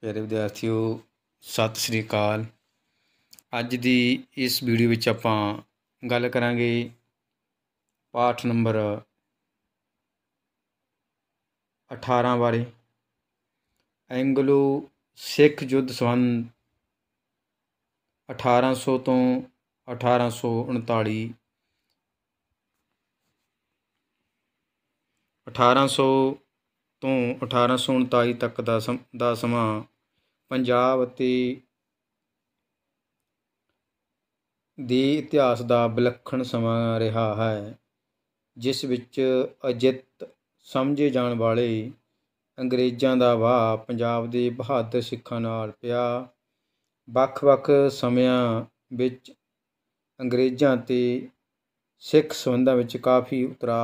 ਪਿਆਰੇ ਵਿਦਿਆਰਥੀਓ ਸਤਿ ਸ੍ਰੀ ਅਕਾਲ ਅੱਜ ਦੀ ਇਸ ਵੀਡੀਓ ਵਿੱਚ ਆਪਾਂ ਗੱਲ ਕਰਾਂਗੇ ਪਾਠ ਨੰਬਰ 18 ਬਾਰੇ ਐਂਗਲੋ ਸਿੱਖ ਯੁੱਧ ਸੰਬੰਧ 1800 ਤੋਂ 1839 1800 ਤੋਂ 1839 ਤੱਕ ਦਾ ਦਾ ਸਮਾਂ ਪੰਜਾਬ ਤੇ ਦੇ ਇਤਿਹਾਸ ਦਾ ਵਿਲੱਖਣ ਸਮਾਂ ਰਿਹਾ ਹੈ ਜਿਸ ਵਿੱਚ ਅਜਿੱਤ ਸਮਝੇ ਜਾਣ ਵਾਲੇ ਅੰਗਰੇਜ਼ਾਂ ਦਾ ਵਾਹ ਪੰਜਾਬ ਦੇ ਬਹਾਦਰ ਸਿੱਖਾਂ ਨਾਲ ਪਿਆ ਵੱਖ-ਵੱਖ ਸਮਿਆਂ ਵਿੱਚ ਅੰਗਰੇਜ਼ਾਂ ਤੇ ਸਿੱਖ ਸੰਬੰਧਾਂ ਵਿੱਚ ਕਾਫੀ ਉਤਰਾ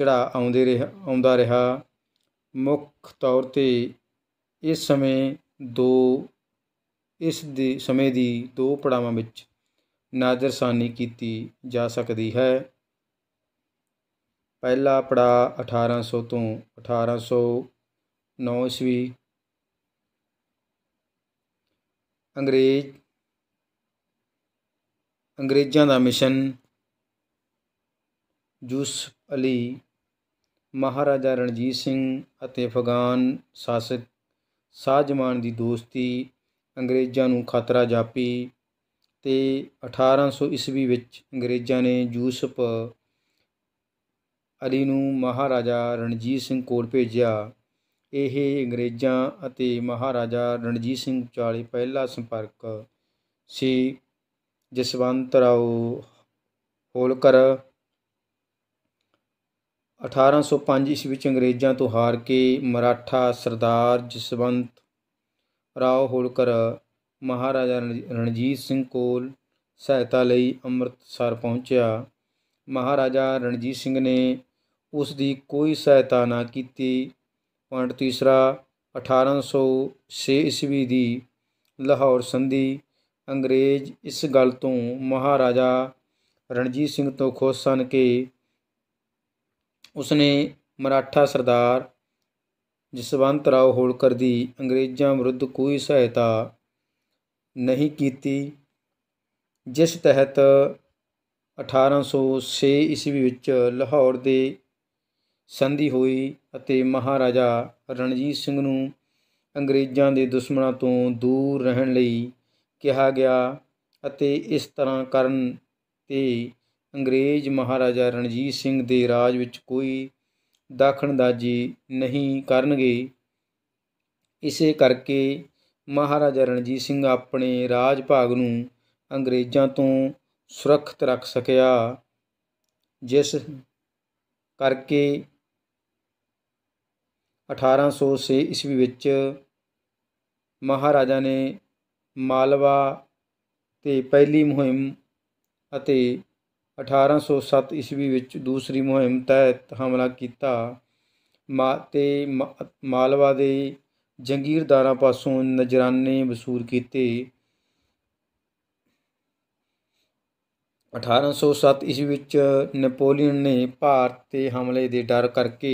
ਚੜਾ ਆਉਂਦੇ ਰਿਹਾ ਆਉਂਦਾ ਰਿਹਾ ਮੁੱਖ ਤੌਰ ਤੇ ਇਸ ਸਮੇਂ ਦੋ ਇਸ ਦੇ ਸਮੇਂ ਦੀ ਦੋ ਪੜਾਵਾਂ ਵਿੱਚ ਨਾਜ਼ਰਸਾਨੀ ਕੀਤੀ ਜਾ ਸਕਦੀ ਹੈ ਪਹਿਲਾ ਪੜਾ 1800 ਤੋਂ 1809 ਈਸਵੀ ਅੰਗਰੇਜ਼ ਅੰਗਰੇਜ਼ਾਂ ਦਾ ਮਿਸ਼ਨ ਜੂਸ ਅਲੀ ਮਹਾਰਾਜਾ ਰਣਜੀਤ ਸਿੰਘ ਅਤੇ ਅਫਗਾਨ ਸ਼ਾਸਕ ਸਾਜਮਾਨ ਦੀ ਦੋਸਤੀ ਅੰਗਰੇਜ਼ਾਂ ਨੂੰ ਖਤਰਾ ਜਾਪੀ ਤੇ 1800 ਈਸਵੀ ਵਿੱਚ ਅੰਗਰੇਜ਼ਾਂ ਨੇ ਯੂਸਫ ਅਲੀ ਨੂੰ ਮਹਾਰਾਜਾ ਰਣਜੀਤ ਸਿੰਘ ਕੋਲ ਭੇਜਿਆ ਇਹ ਅੰਗਰੇਜ਼ਾਂ ਅਤੇ ਮਹਾਰਾਜਾ ਰਣਜੀਤ ਸਿੰਘ ਚਾਲੇ ਪਹਿਲਾ ਸੰਪਰਕ ਸੀ ਜਸਵੰਤ ਰਾਓ ਹੋਲਕਰ 1805 ਈਸਵੀ ਵਿੱਚ ਅੰਗਰੇਜ਼ਾਂ ਤੋਂ ਹਾਰ ਕੇ ਮਰਾਠਾ ਸਰਦਾਰ ਜਸਵੰਤ ਰਾਓ ਹੋਲਕਰ ਮਹਾਰਾਜਾ ਰਣਜੀਤ ਸਿੰਘ ਕੋਲ ਸਹਾਇਤਾ ਲਈ ਅੰਮ੍ਰਿਤਸਰ ਪਹੁੰਚਿਆ ਮਹਾਰਾਜਾ ਰਣਜੀਤ ਸਿੰਘ ਨੇ ਉਸ ਦੀ ਕੋਈ ਸਹਾਇਤਾ ਨਾ ਕੀਤੀ ਪੁਆਇੰਟ ਤੀਸਰਾ 1806 ਈਸਵੀ ਦੀ ਲਾਹੌਰ ਸੰਧੀ ਅੰਗਰੇਜ਼ ਇਸ ਗੱਲ ਤੋਂ ਮਹਾਰਾਜਾ ਰਣਜੀਤ ਸਿੰਘ ਤੋਂ ਖੁਸ਼ ਸਨ ਕਿ ਉਸਨੇ ਮਰਾਠਾ ਸਰਦਾਰ ਜਸਵੰਤ ਰਾਓ ਹੋਲਕਰ ਦੀ ਅੰਗਰੇਜ਼ਾਂ ਵਿਰੁੱਧ ਕੋਈ ਸਹਾਇਤਾ ਨਹੀਂ ਕੀਤੀ ਜਿਸ ਤਹਿਤ 1806 ਈਸਵੀ ਵਿੱਚ ਲਾਹੌਰ ਦੇ ਸੰਧੀ ਹੋਈ ਅਤੇ ਮਹਾਰਾਜਾ ਰਣਜੀਤ ਸਿੰਘ ਨੂੰ ਅੰਗਰੇਜ਼ਾਂ ਦੇ ਦੁਸ਼ਮਣਾਂ ਤੋਂ ਦੂਰ ਰਹਿਣ ਲਈ ਕਿਹਾ ਗਿਆ ਅਤੇ ਇਸ ਤਰ੍ਹਾਂ ਕਰਨ ਤੇ ਅੰਗਰੇਜ਼ ਮਹਾਰਾਜਾ ਰਣਜੀਤ ਸਿੰਘ ਦੇ ਰਾਜ ਵਿੱਚ ਕੋਈ ਦਾਖਣਦਾਜੀ ਨਹੀਂ ਕਰਨਗੇ ਇਸੇ ਕਰਕੇ ਮਹਾਰਾਜਾ ਰਣਜੀਤ ਸਿੰਘ ਆਪਣੇ ਰਾਜ ਭਾਗ ਨੂੰ ਅੰਗਰੇਜ਼ਾਂ ਤੋਂ ਸੁਰੱਖਿਅਤ ਰੱਖ ਸਕਿਆ ਜਿਸ ਕਰਕੇ 1806 ਈਸਵੀ ਵਿੱਚ ਮਹਾਰਾਜਾ ਨੇ ਮਾਲਵਾ ਤੇ ਪਹਿਲੀ ਮੁਹਿੰਮ ਅਤੇ 1807 ਈਸਵੀ ਵਿੱਚ ਦੂਸਰੀ ਮੁਹਿੰਮ ਤਹਿਤ ਹਮਲਾ ਕੀਤਾ ਮਾਤੇ ਮਾਲਵਾ ਦੇ ਜੰਗੀਰਦਾਰਾਂ ਪਾਸੋਂ ਨਜਰਾਨੇ ਵਸੂਲ ਕੀਤੇ 1807 ਈਸਵੀ ਵਿੱਚ ਨੈਪੋਲੀਅਨ ਨੇ ਭਾਰਤ ਤੇ ਹਮਲੇ ਦੇ ਡਰ ਕਰਕੇ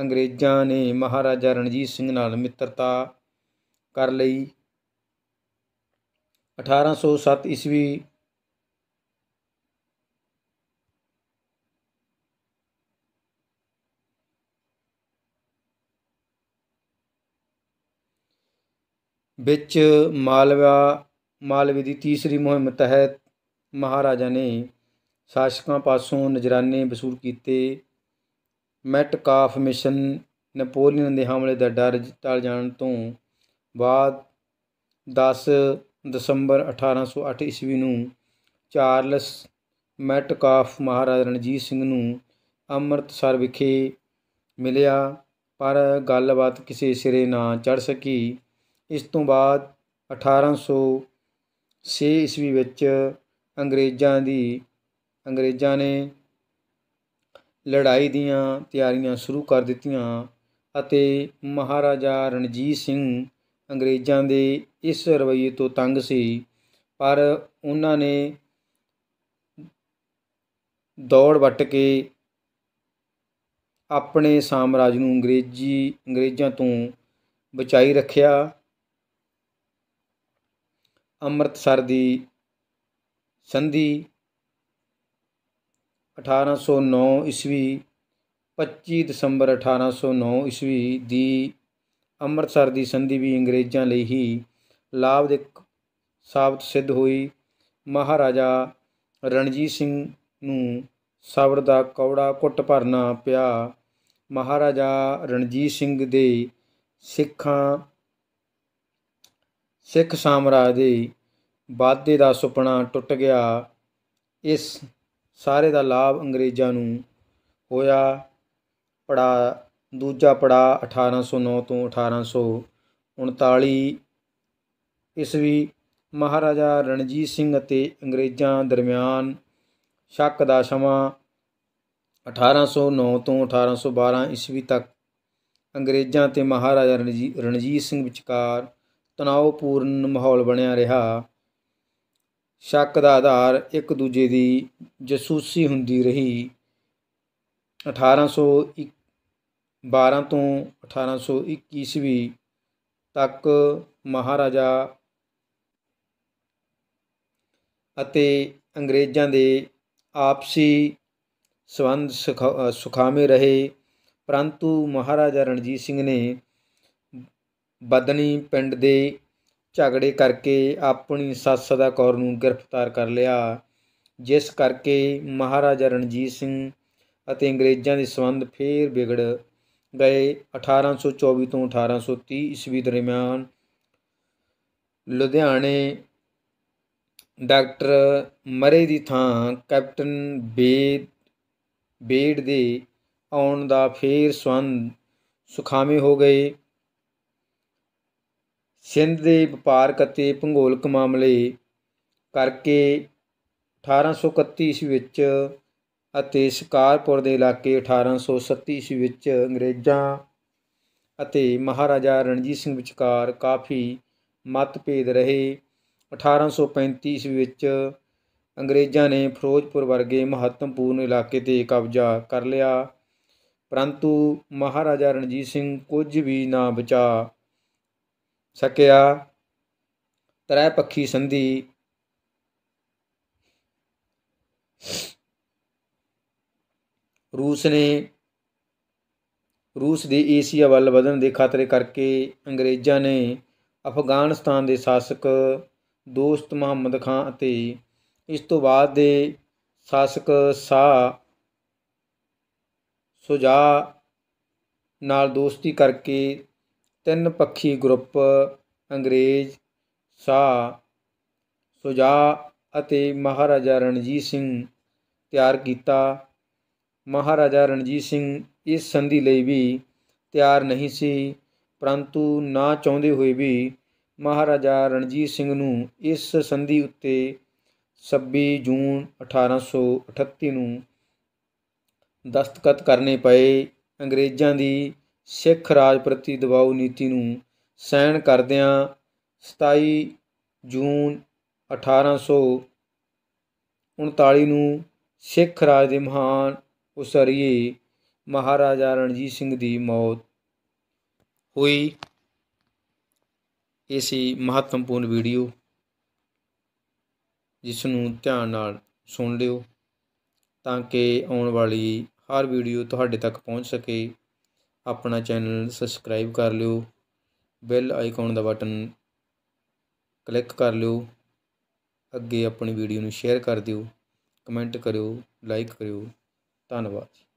ਅੰਗਰੇਜ਼ਾਂ ਨੇ ਮਹਾਰਾਜਾ ਰਣਜੀਤ ਸਿੰਘ ਨਾਲ ਮਿੱਤਰਤਾ ਕਰ ਲਈ 1807 ਈਸਵੀ ਵਿੱਚ ਮਾਲਵਾ ਮਾਲਵੇ ਦੀ ਤੀਸਰੀ ਮੁਹਿੰਮ ਤਹਿਤ ਮਹਾਰਾਜਾ ਨੇ ਸ਼ਾਸਕਾਂ ਪਾਸੋਂ ਨਜ਼ਰਾਨੇ ਵਸੂਲ ਕੀਤੇ ਮੈਟਕਾਫ ਮਿਸ਼ਨ ਨੈਪੋਲੀਅਨ ਦੇ ਹਮਲੇ ਦਾ ਡਰ ਟਲ ਜਾਣ ਤੋਂ ਬਾਅਦ 10 ਦਸੰਬਰ 1808 ਈਸਵੀ ਨੂੰ ਚਾਰਲਸ ਮੈਟਕਾਫ ਮਹਾਰਾਜਾ ਰਣਜੀਤ ਸਿੰਘ ਨੂੰ ਅੰਮ੍ਰਿਤਸਰ ਵਿਖੇ ਮਿਲਿਆ ਪਰ ਗੱਲਬਾਤ ਕਿਸੇ ਸਿਰੇ ਨਾ ਚੜ ਸਕੀ ਇਸ ਤੋਂ ਬਾਅਦ 1806 ਛੇ ਈਸਵੀ ਵਿੱਚ ਅੰਗਰੇਜ਼ਾਂ ਦੀ ਅੰਗਰੇਜ਼ਾਂ ਨੇ ਲੜਾਈ ਦੀਆਂ ਤਿਆਰੀਆਂ ਸ਼ੁਰੂ ਕਰ ਦਿੱਤੀਆਂ ਅਤੇ ਮਹਾਰਾਜਾ ਰਣਜੀਤ ਸਿੰਘ ਅੰਗਰੇਜ਼ਾਂ ਦੇ ਇਸ ਰਵੱਈਏ ਤੋਂ ਤੰਗ ਸੀ ਪਰ ਉਹਨਾਂ ਨੇ ਦੌੜ ਵੱਟ ਕੇ ਆਪਣੇ ਸਾਮਰਾਜ ਨੂੰ ਅੰਗਰੇਜ਼ੀ ਅੰਗਰੇਜ਼ਾਂ ਤੋਂ ਬਚਾਈ ਰੱਖਿਆ ਅੰਮ੍ਰਿਤਸਰ ਦੀ ਸੰਧੀ 1809 ਈਸਵੀ 25 ਦਸੰਬਰ 1809 ਈਸਵੀ ਦੀ ਅੰਮ੍ਰਿਤਸਰ ਦੀ ਸੰਧੀ ਵੀ ਅੰਗਰੇਜ਼ਾਂ ਲਈ ਹੀ ਲਾਭਦਾਇਕ ਸਾਬਤ ਸਿੱਧ ਹੋਈ ਮਹਾਰਾਜਾ ਰਣਜੀਤ ਸਿੰਘ ਨੂੰ ਸਬਰ ਦਾ ਕੌੜਾ ਕੁੱਟ ਭਰਨਾ ਪਿਆ ਮਹਾਰਾਜਾ ਰਣਜੀਤ ਸਿੰਘ ਦੇ ਸਿੱਖਾਂ ਸਿੱਖ ਸਾਮਰਾਜ ਦੇ ਬਾਦੇ ਦਾ ਸੁਪਨਾ ਟੁੱਟ ਗਿਆ ਇਸ ਸਾਰੇ ਦਾ ਲਾਭ ਅੰਗਰੇਜ਼ਾਂ ਨੂੰ ਹੋਇਆ ਪੜਾ ਦੂਜਾ ਪੜਾ 1809 ਤੋਂ 1839 ਇਸਵੀ ਮਹਾਰਾਜਾ ਰਣਜੀਤ ਸਿੰਘ ਅਤੇ ਅੰਗਰੇਜ਼ਾਂ ਦਰਮਿਆਨ ਸ਼ੱਕ ਦਾ ਸਮਾਂ 1809 ਤੋਂ 1812 ਇਸਵੀ ਤੱਕ ਅੰਗਰੇਜ਼ਾਂ ਤੇ ਮਹਾਰਾਜਾ ਰਣਜੀਤ ਸਿੰਘ ਵਿਚਕਾਰ ਤਣਾਅਪੂਰਨ ਮਾਹੌਲ ਬਣਿਆ ਰਿਹਾ ਸ਼ੱਕ ਦਾ ਆਧਾਰ ਇੱਕ ਦੂਜੇ ਦੀ ਜਸੂਸੀ ਹੁੰਦੀ ਰਹੀ 1812 ਤੋਂ 1821 ਈਸਵੀ ਤੱਕ ਮਹਾਰਾਜਾ ਅਤੇ ਅੰਗਰੇਜ਼ਾਂ ਦੇ ਆਪਸੀ ਸਬੰਧ ਸੁਖਾਵੇਂ ਰਹੇ ਪਰੰਤੂ ਮਹਾਰਾਜਾ ਰਣਜੀਤ ਸਿੰਘ ਨੇ ਬਦਨੀ ਪਿੰਡ ਦੇ ਝਗੜੇ ਕਰਕੇ ਆਪਣੀ ਸੱਸ ਸਦਾ ਕੌਰ ਨੂੰ ਗ੍ਰਿਫਤਾਰ ਕਰ ਲਿਆ ਜਿਸ ਕਰਕੇ ਮਹਾਰਾਜਾ ਰਣਜੀਤ ਸਿੰਘ ਅਤੇ ਅੰਗਰੇਜ਼ਾਂ ਦੇ ਸੰਬੰਧ ਫੇਰ ਵਿਗੜ ਗਏ 1824 ਤੋਂ 1830 ਈਸਵੀ ਦਰਮਿਆਨ ਲੁਧਿਆਣੇ ਡਾਕਟਰ ਮਰੇ ਦੀ ਥਾਂ ਕੈਪਟਨ ਬੇਦ ਬੇੜ ਦੇ ਆਉਣ ਦਾ ਫੇਰ ਸੰਬੰਧ ਸੁਖਾਵੇਂ ਹੋ ਗਏ ਸਿੰਧ ਦੇ ਵਪਾਰਕ ਅਤੇ ਭੂਗੋਲਿਕ ਮਾਮਲੇ ਕਰਕੇ 1831 ਈਸਵੀ ਵਿੱਚ ਅਤੇ ਸ਼ਿਕਾਰਪੁਰ ਦੇ ਇਲਾਕੇ 1837 ਈਸਵੀ ਵਿੱਚ ਅੰਗਰੇਜ਼ਾਂ ਅਤੇ ਮਹਾਰਾਜਾ ਰਣਜੀਤ ਸਿੰਘ ਵਿਚਕਾਰ ਕਾਫੀ ਮਤਭੇਦ ਰਹੇ 1835 ਈਸਵੀ ਵਿੱਚ ਅੰਗਰੇਜ਼ਾਂ ਨੇ ਫਿਰੋਜ਼ਪੁਰ ਵਰਗੇ ਮਹੱਤਵਪੂਰਨ ਇਲਾਕੇ ਤੇ ਕਬਜ਼ਾ ਕਰ ਲਿਆ ਪਰੰਤੂ ਮਹਾਰਾਜਾ ਰਣਜੀਤ ਸਿੰਘ ਕੁਝ ਵੀ ਨਾ ਬਚਾ ਸਕਿਆ ਤਰੇ ਪੱਖੀ ਸੰਧੀ ਰੂਸ ਨੇ ਰੂਸ ਦੇ ਏਸ਼ੀਆ ਵੱਲ ਵਧਣ ਦੇ ਖਤਰੇ ਕਰਕੇ ਅੰਗਰੇਜ਼ਾਂ ਨੇ ਅਫਗਾਨਿਸਤਾਨ ਦੇ ਸ਼ਾਸਕ ਦੋਸਤ ਮੁਹੰਮਦ ਖਾਨ ਅਤੇ ਇਸ ਤੋਂ ਬਾਅਦ ਦੇ ਸ਼ਾਸਕ ਸ਼ਾ ਸੁਜਾ ਨਾਲ ਦੋਸਤੀ ਕਰਕੇ ਤਿੰਨ ਪੱਖੀ ਗਰੁੱਪ ਅੰਗਰੇਜ਼ ਸਾ ਸੁਜਾ ਅਤੇ ਮਹਾਰਾਜਾ ਰਣਜੀਤ ਸਿੰਘ ਤਿਆਰ ਕੀਤਾ ਮਹਾਰਾਜਾ ਰਣਜੀਤ ਸਿੰਘ ਇਸ ਸੰਧੀ ਲਈ ਵੀ ਤਿਆਰ ਨਹੀਂ ਸੀ ਪਰੰਤੂ ਨਾ ਚਾਹੁੰਦੇ ਹੋਏ ਵੀ ਮਹਾਰਾਜਾ ਰਣਜੀਤ ਸਿੰਘ ਨੂੰ ਇਸ ਸੰਧੀ ਉੱਤੇ 26 ਜੂਨ 1838 ਨੂੰ ਦਸਤਖਤ ਕਰਨੇ ਪਏ ਅੰਗਰੇਜ਼ਾਂ ਦੀ ਸਿੱਖ ਰਾਜ ਪ੍ਰਤੀ ਦਬਾਅ ਨੀਤੀ ਨੂੰ ਸਹਿਣ ਕਰਦਿਆਂ 27 ਜੂਨ 1839 ਨੂੰ ਸਿੱਖ ਰਾਜ ਦੇ ਮਹਾਨ ਉਸਰੀਏ ਮਹਾਰਾਜਾ ਰਣਜੀਤ ਸਿੰਘ ਦੀ ਮੌਤ ਹੋਈ ਇਹ ਸੀ ਮਹੱਤਵਪੂਰਨ ਵੀਡੀਓ ਜਿਸ ਨੂੰ ਧਿਆਨ ਨਾਲ ਸੁਣ ਲਿਓ ਤਾਂ ਕਿ ਆਉਣ ਵਾਲੀ ਹਰ ਵੀਡੀਓ ਤੁਹਾਡੇ ਤੱਕ ਪਹੁੰਚ ਸਕੇ ਆਪਣਾ ਚੈਨਲ ਸਬਸਕ੍ਰਾਈਬ ਕਰ ਲਿਓ ਬੈਲ ਆਈਕਨ ਦਾ ਬਟਨ ਕਲਿੱਕ ਕਰ ਲਿਓ ਅੱਗੇ ਆਪਣੀ ਵੀਡੀਓ ਨੂੰ ਸ਼ੇਅਰ ਕਰ ਦਿਓ ਕਮੈਂਟ ਕਰਿਓ ਲਾਈਕ ਕਰਿਓ ਧੰਨਵਾਦ